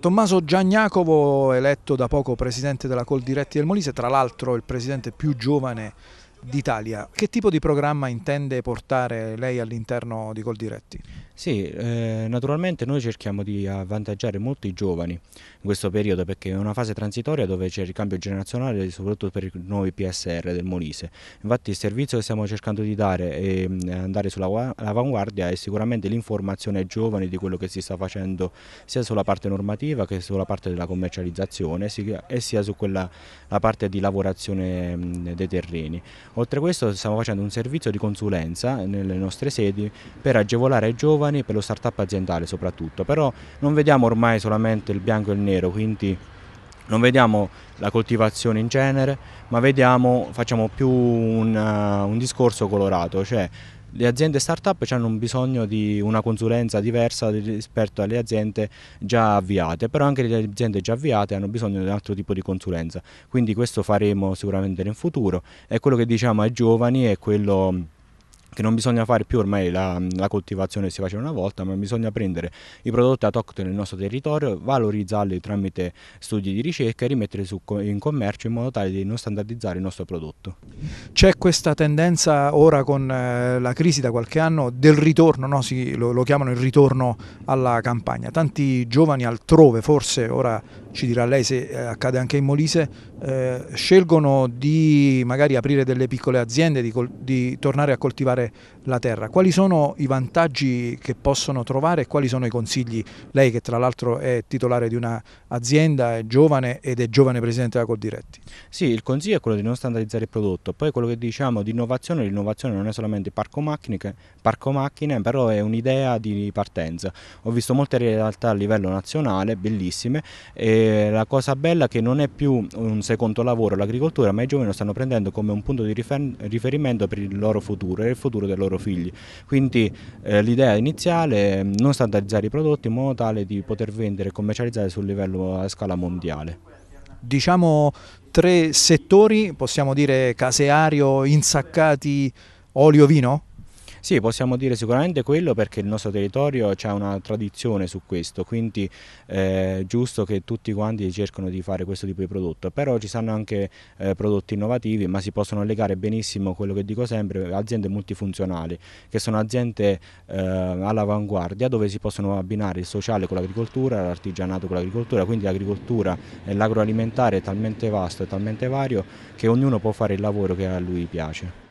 Tommaso Giagnacovo, eletto da poco presidente della Col Diretti del Molise, tra l'altro il presidente più giovane d'Italia. Che tipo di programma intende portare lei all'interno di Coldiretti? Sì, eh, naturalmente noi cerchiamo di avvantaggiare molto i giovani in questo periodo perché è una fase transitoria dove c'è il cambio generazionale soprattutto per i nuovi PSR del Molise. Infatti il servizio che stiamo cercando di dare e eh, andare sull'avanguardia è sicuramente l'informazione ai giovani di quello che si sta facendo sia sulla parte normativa che sulla parte della commercializzazione e sia su quella parte di lavorazione dei terreni. Oltre a questo stiamo facendo un servizio di consulenza nelle nostre sedi per agevolare i giovani per lo start-up aziendale soprattutto, però non vediamo ormai solamente il bianco e il nero, quindi non vediamo la coltivazione in genere, ma vediamo, facciamo più un, uh, un discorso colorato, cioè le aziende start-up hanno un bisogno di una consulenza diversa rispetto alle aziende già avviate, però anche le aziende già avviate hanno bisogno di un altro tipo di consulenza, quindi questo faremo sicuramente nel futuro e quello che diciamo ai giovani è quello che non bisogna fare più ormai la, la coltivazione che si faceva una volta, ma bisogna prendere i prodotti autoctoni nel nostro territorio, valorizzarli tramite studi di ricerca e rimetterli su, in commercio in modo tale di non standardizzare il nostro prodotto. C'è questa tendenza ora con eh, la crisi da qualche anno del ritorno, no? si, lo, lo chiamano il ritorno alla campagna, tanti giovani altrove forse ora ci dirà lei se eh, accade anche in Molise, eh, scelgono di magari aprire delle piccole aziende, di, di, tornare a coltivare la terra. Quali sono i vantaggi che possono trovare e quali sono i consigli? Lei che tra l'altro è titolare di un'azienda, è giovane ed è giovane presidente della Coldiretti. Sì, il consiglio è quello di non standardizzare il prodotto, poi quello che diciamo di innovazione, l'innovazione non è solamente parco macchine, parco macchine però è un'idea di partenza. Ho visto molte realtà a livello nazionale, bellissime, e eh, la cosa bella è che non è più un secondo lavoro l'agricoltura, ma i giovani lo stanno prendendo come un punto di riferimento per il loro futuro e il futuro dei loro figli. Quindi eh, l'idea iniziale è non standardizzare i prodotti in modo tale di poter vendere e commercializzare sul livello a scala mondiale diciamo tre settori, possiamo dire caseario, insaccati, olio, vino? Sì, possiamo dire sicuramente quello perché il nostro territorio ha una tradizione su questo, quindi eh, è giusto che tutti quanti cercano di fare questo tipo di prodotto, però ci sono anche eh, prodotti innovativi, ma si possono legare benissimo quello che dico sempre, aziende multifunzionali, che sono aziende eh, all'avanguardia dove si possono abbinare il sociale con l'agricoltura, l'artigianato con l'agricoltura, quindi l'agricoltura e l'agroalimentare è talmente vasto e talmente vario che ognuno può fare il lavoro che a lui piace.